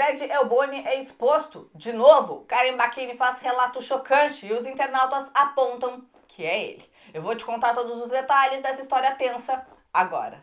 Fred Elboni é exposto. De novo, Karen Bacchini faz relato chocante e os internautas apontam que é ele. Eu vou te contar todos os detalhes dessa história tensa agora.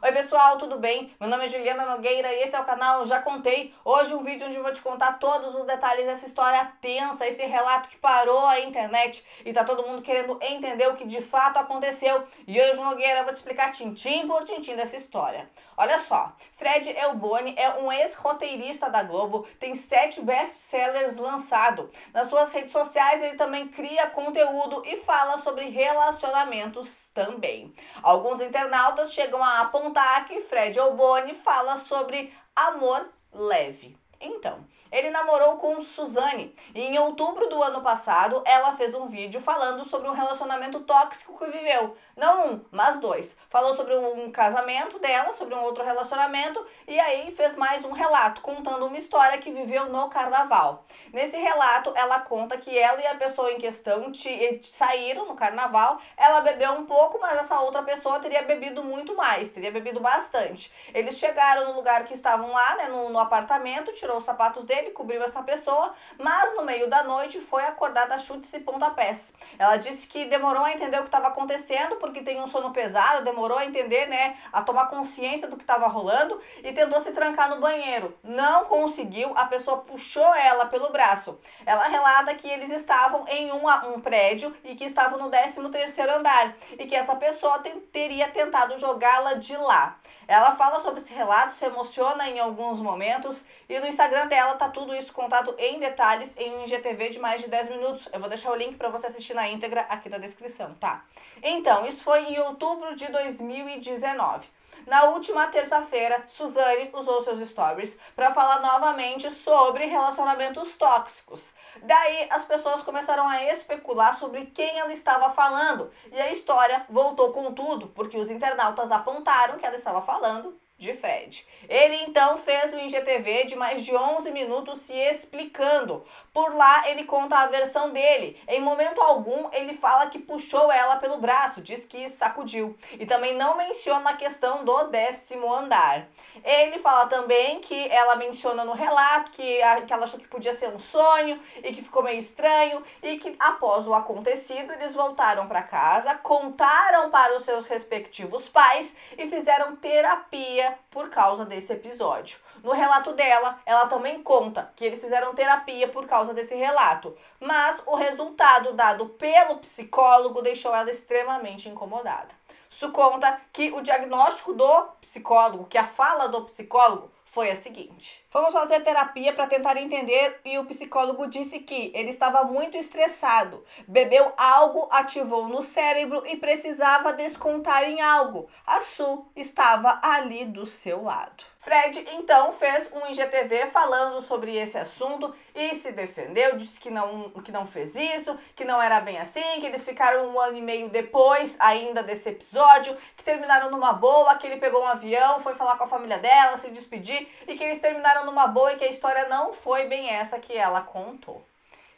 Oi pessoal, tudo bem? Meu nome é Juliana Nogueira e esse é o canal Já Contei. Hoje um vídeo onde eu vou te contar todos os detalhes dessa história tensa, esse relato que parou a internet e tá todo mundo querendo entender o que de fato aconteceu. E hoje, Nogueira, eu vou te explicar tintim por tintim dessa história. Olha só, Fred Elboni é um ex-roteirista da Globo, tem sete best-sellers lançado. Nas suas redes sociais ele também cria conteúdo e fala sobre relacionamentos também. Alguns internautas chegam a apontar contar que Fred Alboni fala sobre amor leve. Então, ele namorou com Suzane e em outubro do ano passado ela fez um vídeo falando sobre um relacionamento tóxico que viveu. Não um, mas dois. Falou sobre um casamento dela, sobre um outro relacionamento e aí fez mais um relato contando uma história que viveu no carnaval. Nesse relato, ela conta que ela e a pessoa em questão te, eh, te saíram no carnaval. Ela bebeu um pouco, mas essa outra pessoa teria bebido muito mais, teria bebido bastante. Eles chegaram no lugar que estavam lá, né, no, no apartamento, tirou os sapatos dele, cobriu essa pessoa, mas no meio da noite foi acordada a chutes e pontapés. Ela disse que demorou a entender o que estava acontecendo, porque tem um sono pesado, demorou a entender, né, a tomar consciência do que estava rolando e tentou se trancar no banheiro. Não conseguiu, a pessoa puxou ela pelo braço. Ela relata que eles estavam em um, um prédio e que estavam no 13º andar e que essa pessoa tem, teria tentado jogá-la de lá. Ela fala sobre esse relato, se emociona em alguns momentos e no Instagram dela tá tudo isso contado em detalhes em um IGTV de mais de 10 minutos. Eu vou deixar o link para você assistir na íntegra aqui na descrição, tá? Então, isso foi em outubro de 2019. Na última terça-feira, Suzane usou seus stories para falar novamente sobre relacionamentos tóxicos. Daí, as pessoas começaram a especular sobre quem ela estava falando e a história voltou com tudo, porque os internautas apontaram que ela estava falando de Fred. Ele então fez um IGTV de mais de 11 minutos se explicando. Por lá ele conta a versão dele. Em momento algum ele fala que puxou ela pelo braço, diz que sacudiu e também não menciona a questão do décimo andar. Ele fala também que ela menciona no relato que, a, que ela achou que podia ser um sonho e que ficou meio estranho e que após o acontecido eles voltaram para casa, contaram para os seus respectivos pais e fizeram terapia por causa desse episódio. No relato dela, ela também conta que eles fizeram terapia por causa desse relato, mas o resultado dado pelo psicólogo deixou ela extremamente incomodada. Isso conta que o diagnóstico do psicólogo, que a fala do psicólogo, foi a seguinte: Fomos fazer terapia para tentar entender e o psicólogo disse que ele estava muito estressado, bebeu algo, ativou no cérebro e precisava descontar em algo. A Su estava ali do seu lado. Fred então fez um IGTV falando sobre esse assunto e se defendeu, disse que não, que não fez isso, que não era bem assim, que eles ficaram um ano e meio depois ainda desse episódio, que terminaram numa boa, que ele pegou um avião, foi falar com a família dela, se despedir e que eles terminaram numa boa e que a história não foi bem essa que ela contou.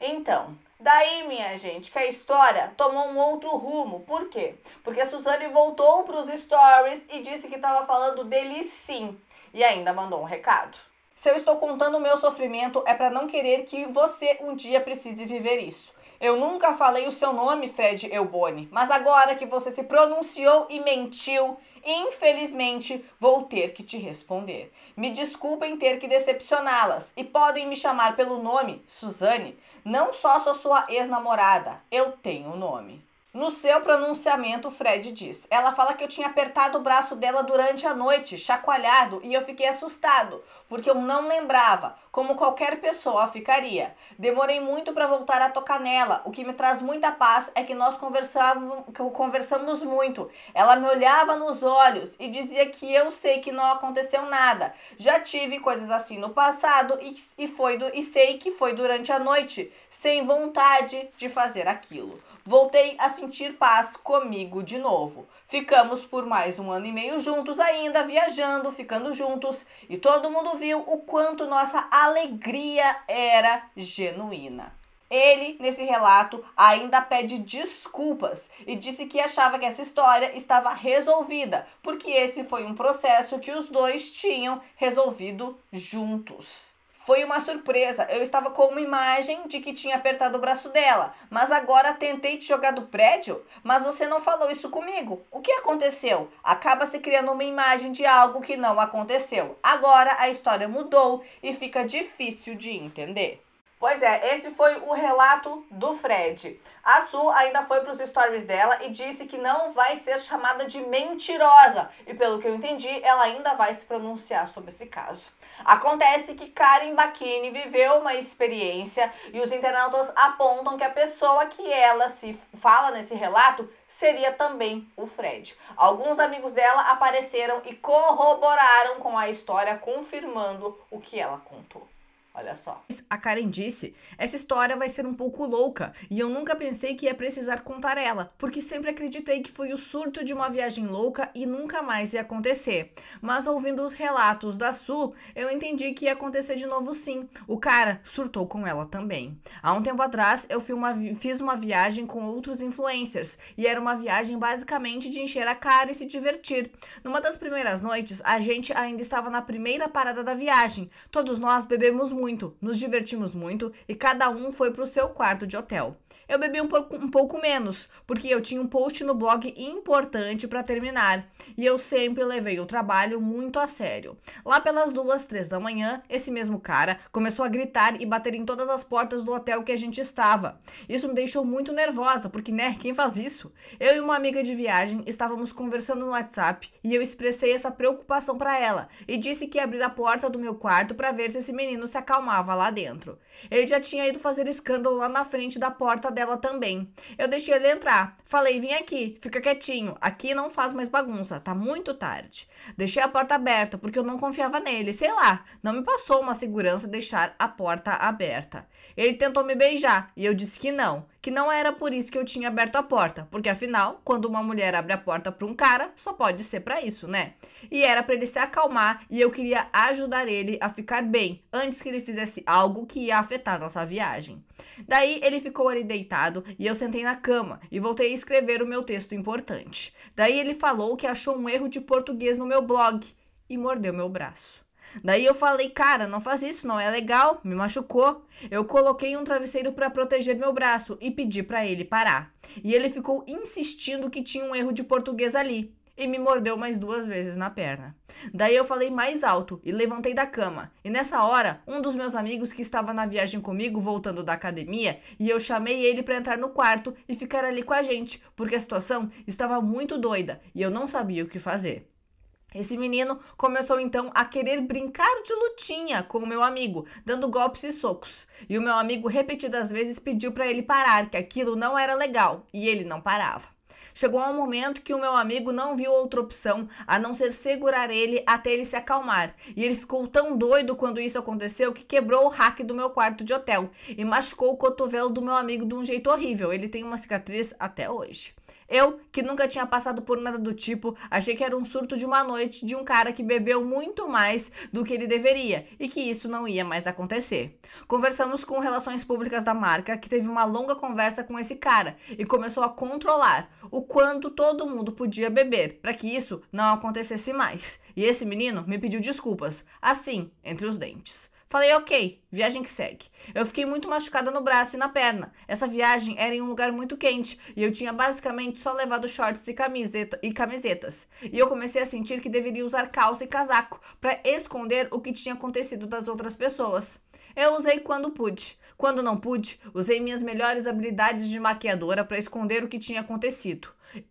Então, Daí, minha gente, que a história tomou um outro rumo. Por quê? Porque a Suzane voltou para os stories e disse que estava falando dele sim e ainda mandou um recado. Se eu estou contando o meu sofrimento é para não querer que você um dia precise viver isso. Eu nunca falei o seu nome, Fred Euboni, mas agora que você se pronunciou e mentiu, infelizmente vou ter que te responder. Me desculpem ter que decepcioná-las e podem me chamar pelo nome Suzane. Não só sou sua ex-namorada, eu tenho o nome. No seu pronunciamento, Fred diz: Ela fala que eu tinha apertado o braço dela durante a noite, chacoalhado, e eu fiquei assustado, porque eu não lembrava, como qualquer pessoa ficaria. Demorei muito para voltar a tocar nela. O que me traz muita paz é que nós conversamos muito. Ela me olhava nos olhos e dizia que eu sei que não aconteceu nada. Já tive coisas assim no passado e, e, foi do, e sei que foi durante a noite, sem vontade de fazer aquilo. Voltei a sentir paz comigo de novo. Ficamos por mais um ano e meio juntos, ainda viajando, ficando juntos, e todo mundo viu o quanto nossa alegria era genuína. Ele, nesse relato, ainda pede desculpas e disse que achava que essa história estava resolvida, porque esse foi um processo que os dois tinham resolvido juntos. Foi uma surpresa. Eu estava com uma imagem de que tinha apertado o braço dela, mas agora tentei te jogar do prédio, mas você não falou isso comigo. O que aconteceu? Acaba se criando uma imagem de algo que não aconteceu. Agora a história mudou e fica difícil de entender. Pois é, esse foi o relato do Fred. A Su ainda foi para os stories dela e disse que não vai ser chamada de mentirosa. E pelo que eu entendi, ela ainda vai se pronunciar sobre esse caso. Acontece que Karen Bakini viveu uma experiência e os internautas apontam que a pessoa que ela se fala nesse relato seria também o Fred. Alguns amigos dela apareceram e corroboraram com a história, confirmando o que ela contou. Olha só. A Karen disse: Essa história vai ser um pouco louca e eu nunca pensei que ia precisar contar ela, porque sempre acreditei que foi o surto de uma viagem louca e nunca mais ia acontecer. Mas ouvindo os relatos da Su, eu entendi que ia acontecer de novo sim. O cara surtou com ela também. Há um tempo atrás, eu uma, fiz uma viagem com outros influencers e era uma viagem basicamente de encher a cara e se divertir. Numa das primeiras noites, a gente ainda estava na primeira parada da viagem. Todos nós bebemos muito muito, nos divertimos muito e cada um foi para o seu quarto de hotel. Eu bebi um pouco, um pouco menos, porque eu tinha um post no blog importante para terminar e eu sempre levei o trabalho muito a sério. Lá pelas duas, três da manhã, esse mesmo cara começou a gritar e bater em todas as portas do hotel que a gente estava. Isso me deixou muito nervosa, porque, né, quem faz isso? Eu e uma amiga de viagem estávamos conversando no WhatsApp e eu expressei essa preocupação para ela e disse que ia abrir a porta do meu quarto para ver se esse menino se acalmava acalmava lá dentro. Ele já tinha ido fazer escândalo lá na frente da porta dela também. Eu deixei ele entrar. Falei: vem aqui, fica quietinho. Aqui não faz mais bagunça, tá muito tarde. Deixei a porta aberta porque eu não confiava nele. Sei lá, não me passou uma segurança deixar a porta aberta. Ele tentou me beijar e eu disse que não que não era por isso que eu tinha aberto a porta, porque afinal, quando uma mulher abre a porta para um cara, só pode ser para isso, né? E era para ele se acalmar e eu queria ajudar ele a ficar bem antes que ele fizesse algo que ia afetar nossa viagem. Daí ele ficou ali deitado e eu sentei na cama e voltei a escrever o meu texto importante. Daí ele falou que achou um erro de português no meu blog e mordeu meu braço. Daí eu falei, cara, não faz isso, não é legal, me machucou. Eu coloquei um travesseiro para proteger meu braço e pedi para ele parar. E ele ficou insistindo que tinha um erro de português ali e me mordeu mais duas vezes na perna. Daí eu falei mais alto e levantei da cama. E nessa hora, um dos meus amigos que estava na viagem comigo voltando da academia, e eu chamei ele para entrar no quarto e ficar ali com a gente, porque a situação estava muito doida e eu não sabia o que fazer. Esse menino começou então a querer brincar de lutinha com o meu amigo, dando golpes e socos. E o meu amigo repetidas vezes pediu para ele parar, que aquilo não era legal, e ele não parava. Chegou a um momento que o meu amigo não viu outra opção a não ser segurar ele até ele se acalmar. E ele ficou tão doido quando isso aconteceu que quebrou o rack do meu quarto de hotel e machucou o cotovelo do meu amigo de um jeito horrível. Ele tem uma cicatriz até hoje. Eu, que nunca tinha passado por nada do tipo, achei que era um surto de uma noite de um cara que bebeu muito mais do que ele deveria e que isso não ia mais acontecer. Conversamos com relações públicas da marca, que teve uma longa conversa com esse cara e começou a controlar o quanto todo mundo podia beber para que isso não acontecesse mais. E esse menino me pediu desculpas, assim, entre os dentes. Falei, ok, viagem que segue. Eu fiquei muito machucada no braço e na perna. Essa viagem era em um lugar muito quente e eu tinha basicamente só levado shorts e, camiseta, e camisetas. E eu comecei a sentir que deveria usar calça e casaco para esconder o que tinha acontecido das outras pessoas. Eu usei quando pude. Quando não pude, usei minhas melhores habilidades de maquiadora para esconder o que tinha acontecido.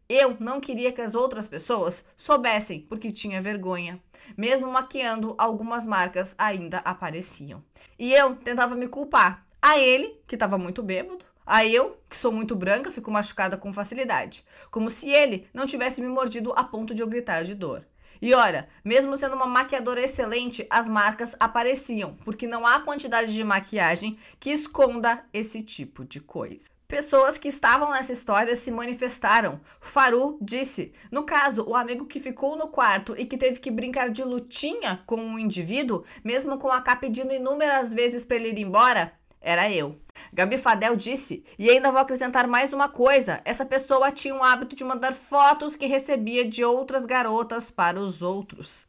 Eu não queria que as outras pessoas soubessem porque tinha vergonha. Mesmo maquiando, algumas marcas ainda apareciam. E eu tentava me culpar. A ele, que estava muito bêbado, a eu, que sou muito branca, fico machucada com facilidade, como se ele não tivesse me mordido a ponto de eu gritar de dor. E olha, mesmo sendo uma maquiadora excelente, as marcas apareciam, porque não há quantidade de maquiagem que esconda esse tipo de coisa. Pessoas que estavam nessa história se manifestaram. Faru disse: No caso, o amigo que ficou no quarto e que teve que brincar de lutinha com um indivíduo, mesmo com a K pedindo inúmeras vezes para ele ir embora, era eu. Gabi Fadel disse, e ainda vou acrescentar mais uma coisa: essa pessoa tinha o hábito de mandar fotos que recebia de outras garotas para os outros.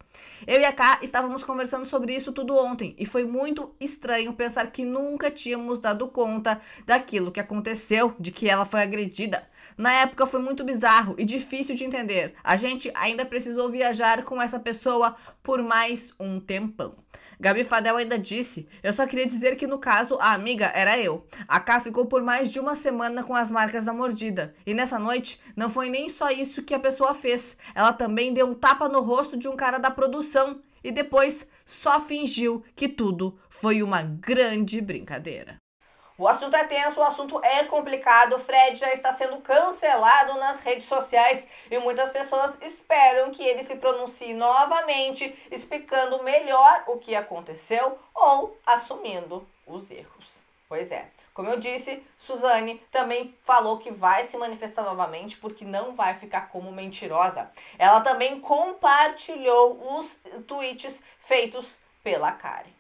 Eu e a Ká estávamos conversando sobre isso tudo ontem, e foi muito estranho pensar que nunca tínhamos dado conta daquilo que aconteceu, de que ela foi agredida. Na época foi muito bizarro e difícil de entender. A gente ainda precisou viajar com essa pessoa por mais um tempão. Gabi Fadel ainda disse: Eu só queria dizer que no caso a amiga era eu. A K ficou por mais de uma semana com as marcas da mordida. E nessa noite, não foi nem só isso que a pessoa fez. Ela também deu um tapa no rosto de um cara da produção e depois só fingiu que tudo foi uma grande brincadeira. O assunto é tenso, o assunto é complicado. Fred já está sendo cancelado nas redes sociais e muitas pessoas esperam que ele se pronuncie novamente, explicando melhor o que aconteceu ou assumindo os erros. Pois é. Como eu disse, Suzane também falou que vai se manifestar novamente porque não vai ficar como mentirosa. Ela também compartilhou os tweets feitos pela Karen.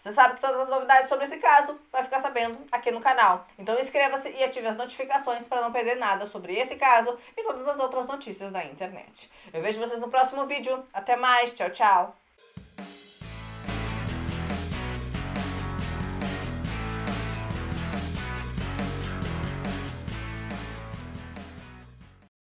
Você sabe que todas as novidades sobre esse caso vai ficar sabendo aqui no canal. Então inscreva-se e ative as notificações para não perder nada sobre esse caso e todas as outras notícias da internet. Eu vejo vocês no próximo vídeo. Até mais. Tchau, tchau.